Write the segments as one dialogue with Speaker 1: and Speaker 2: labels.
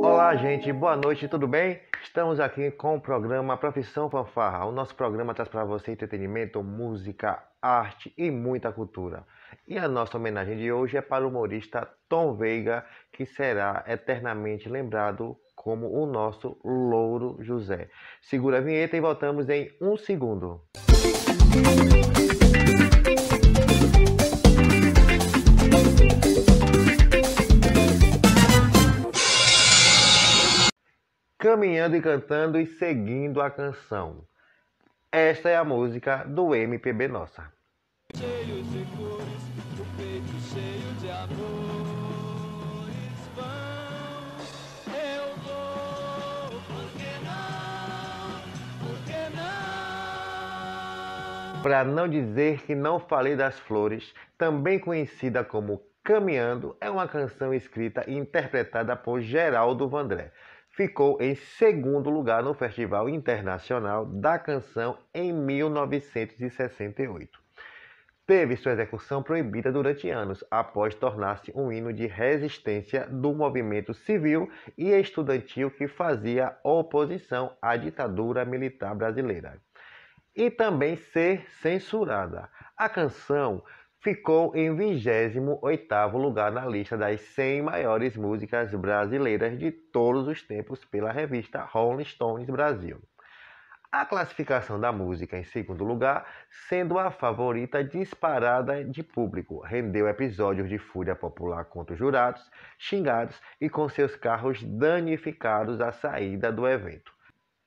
Speaker 1: Olá, gente, boa noite, tudo bem? Estamos aqui com o programa Profissão Fanfarra. O nosso programa traz para você entretenimento, música, arte e muita cultura. E a nossa homenagem de hoje é para o humorista Tom Veiga, que será eternamente lembrado como o nosso Louro José. Segura a vinheta e voltamos em um segundo. Música caminhando e cantando e seguindo a canção. Esta é a música do MPB Nossa. Cheio de cores, o peito cheio de amores vão. Eu vou, por que não? Por que não? Para não dizer que não falei das flores, também conhecida como Caminhando, é uma canção escrita e interpretada por Geraldo Vandré ficou em segundo lugar no Festival Internacional da Canção em 1968. Teve sua execução proibida durante anos, após tornar-se um hino de resistência do movimento civil e estudantil que fazia oposição à ditadura militar brasileira. E também ser censurada. A canção ficou em 28º lugar na lista das 100 maiores músicas brasileiras de todos os tempos pela revista Rolling Stones Brasil. A classificação da música em segundo lugar, sendo a favorita disparada de público, rendeu episódios de fúria popular contra os jurados, xingados e com seus carros danificados à saída do evento.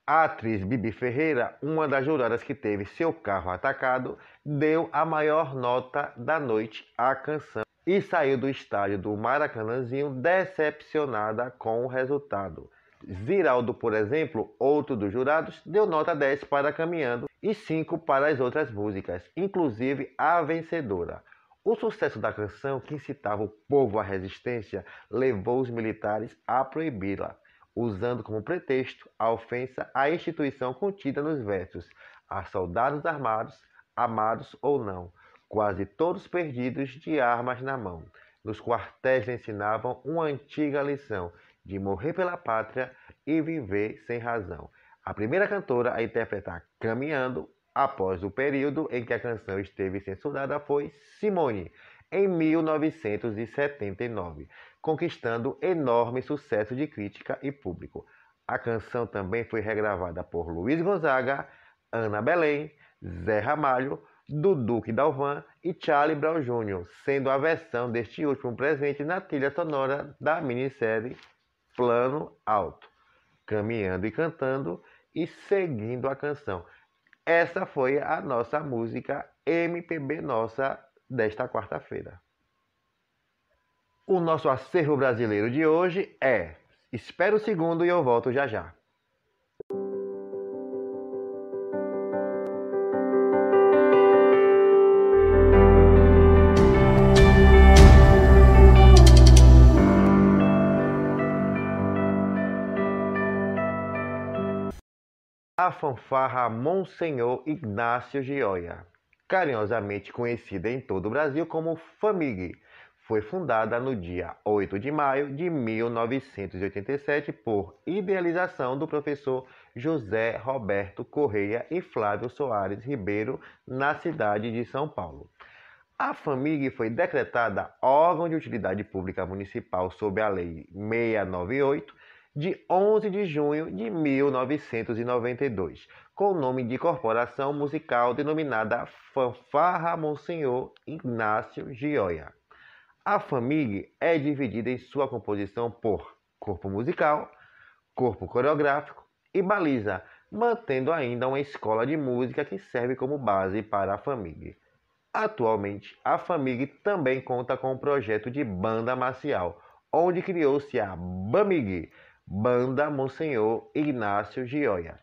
Speaker 1: A atriz Bibi Ferreira, uma das juradas que teve seu carro atacado, deu a maior nota da noite à canção e saiu do estádio do Maracanãzinho decepcionada com o resultado. Ziraldo, por exemplo, outro dos jurados, deu nota 10 para Caminhando e 5 para as outras músicas, inclusive a vencedora. O sucesso da canção, que incitava o povo à resistência, levou os militares a proibi-la, usando como pretexto a ofensa à instituição contida nos versos a soldados armados, amados ou não, quase todos perdidos de armas na mão. Nos quartéis lhe ensinavam uma antiga lição de morrer pela pátria e viver sem razão. A primeira cantora a interpretar Caminhando, após o período em que a canção esteve censurada, foi Simone, em 1979 conquistando enorme sucesso de crítica e público. A canção também foi regravada por Luiz Gonzaga, Ana Belém, Zé Ramalho, Dudu Dalvan e Charlie Brown Jr., sendo a versão deste último presente na trilha sonora da minissérie Plano Alto, caminhando e cantando e seguindo a canção. Essa foi a nossa música MPB Nossa desta quarta-feira. O nosso acervo brasileiro de hoje é Espera um segundo e eu volto já já. A fanfarra Monsenhor Ignácio Gioia, carinhosamente conhecida em todo o Brasil como FAMIG, foi fundada no dia 8 de maio de 1987 por idealização do professor José Roberto Correia e Flávio Soares Ribeiro na cidade de São Paulo. A FAMIG foi decretada órgão de utilidade pública municipal sob a Lei 698 de 11 de junho de 1992, com o nome de corporação musical denominada Fanfarra Monsenhor Ignácio Gioia. A família é dividida em sua composição por corpo musical, corpo coreográfico e baliza, mantendo ainda uma escola de música que serve como base para a família. Atualmente, a família também conta com um projeto de banda marcial, onde criou-se a BAMIG, Banda Monsenhor Ignácio Gioia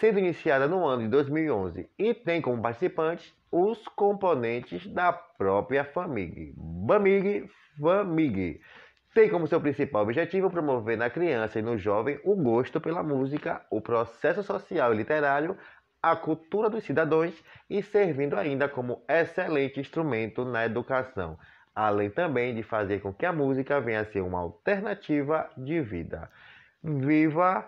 Speaker 1: sendo iniciada no ano de 2011 e tem como participantes os componentes da própria FAMIG. BAMIG, FAMIG. Tem como seu principal objetivo promover na criança e no jovem o gosto pela música, o processo social e literário, a cultura dos cidadãos e servindo ainda como excelente instrumento na educação, além também de fazer com que a música venha a ser uma alternativa de vida. Viva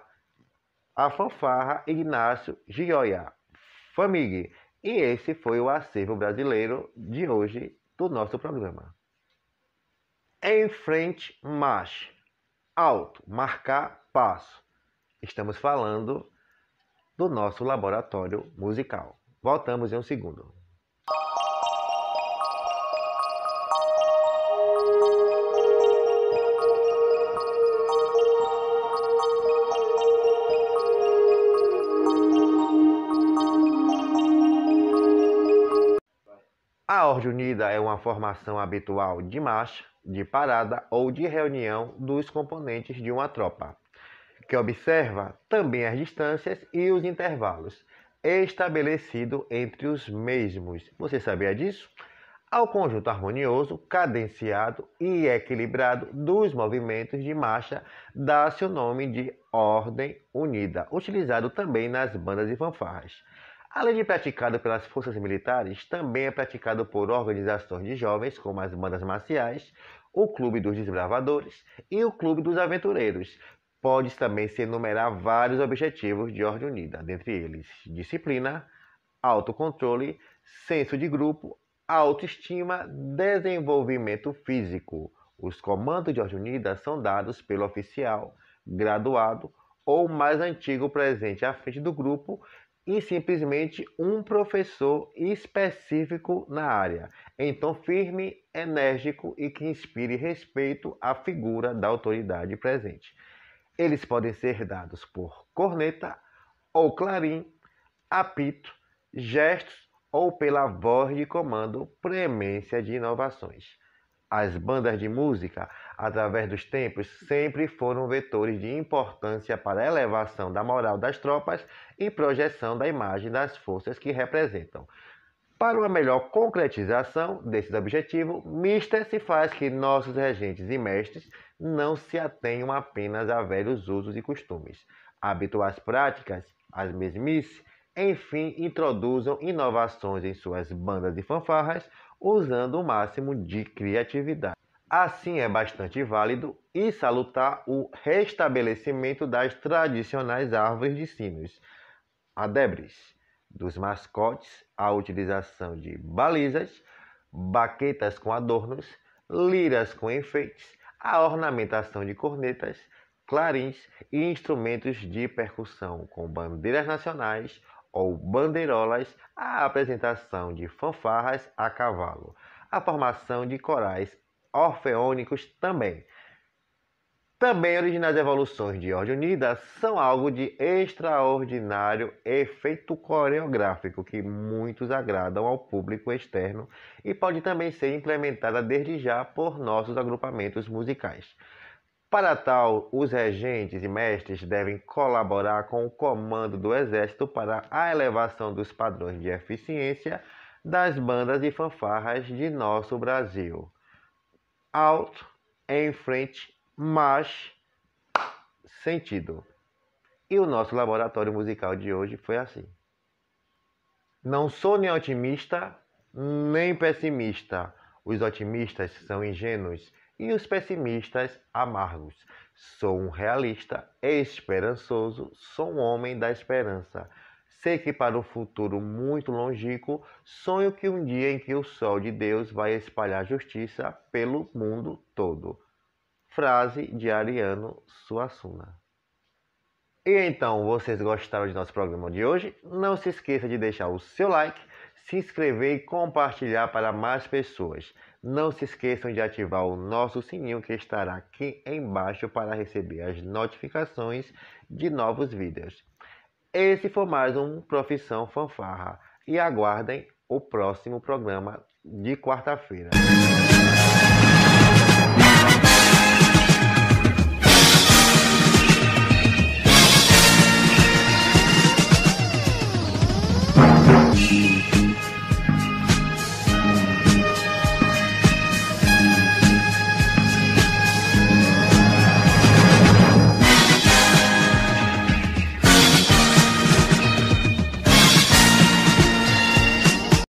Speaker 1: a fanfarra Ignacio Gioia Famig. E esse foi o acervo brasileiro de hoje do nosso programa. Em frente, marche. Alto, marcar, passo. Estamos falando do nosso laboratório musical. Voltamos em um segundo. ordem unida é uma formação habitual de marcha, de parada ou de reunião dos componentes de uma tropa, que observa também as distâncias e os intervalos estabelecidos entre os mesmos. Você sabia disso? Ao conjunto harmonioso, cadenciado e equilibrado dos movimentos de marcha dá-se o nome de ordem unida, utilizado também nas bandas e fanfarras. Além de praticado pelas forças militares, também é praticado por organizações de jovens, como as bandas marciais, o Clube dos Desbravadores e o Clube dos Aventureiros. Pode também se enumerar vários objetivos de ordem unida, dentre eles disciplina, autocontrole, senso de grupo, autoestima, desenvolvimento físico. Os comandos de ordem unida são dados pelo oficial, graduado ou mais antigo presente à frente do grupo e simplesmente um professor específico na área, em então, tom firme, enérgico e que inspire respeito à figura da autoridade presente. Eles podem ser dados por corneta ou clarim, apito, gestos ou pela voz de comando, premência de inovações as bandas de música, através dos tempos, sempre foram vetores de importância para a elevação da moral das tropas e projeção da imagem das forças que representam. Para uma melhor concretização desse objetivo, Mister se faz que nossos regentes e mestres não se atenham apenas a velhos usos e costumes, habituais práticas, as mesmices, enfim, introduzam inovações em suas bandas de fanfarras usando o máximo de criatividade. Assim, é bastante válido e salutar o restabelecimento das tradicionais árvores de sinos, adebres, dos mascotes, a utilização de balizas, baquetas com adornos, liras com enfeites, a ornamentação de cornetas, clarins e instrumentos de percussão com bandeiras nacionais ou bandeirolas, a apresentação de fanfarras a cavalo, a formação de corais orfeônicos também. Também originais evoluções de ordem unida são algo de extraordinário efeito coreográfico que muitos agradam ao público externo e pode também ser implementada desde já por nossos agrupamentos musicais. Para tal, os regentes e mestres devem colaborar com o comando do exército para a elevação dos padrões de eficiência das bandas e fanfarras de nosso Brasil. Alto, em frente, mas sentido. E o nosso laboratório musical de hoje foi assim. Não sou nem otimista, nem pessimista. Os otimistas são ingênuos e os pessimistas amargos. Sou um realista esperançoso, sou um homem da esperança. Sei que para um futuro muito longínquo, sonho que um dia em que o sol de Deus vai espalhar justiça pelo mundo todo. Frase de Ariano Suassuna. E então, vocês gostaram de nosso programa de hoje? Não se esqueça de deixar o seu like, se inscrever e compartilhar para mais pessoas. Não se esqueçam de ativar o nosso sininho que estará aqui embaixo para receber as notificações de novos vídeos. Esse foi mais um Profissão Fanfarra e aguardem o próximo programa de quarta-feira.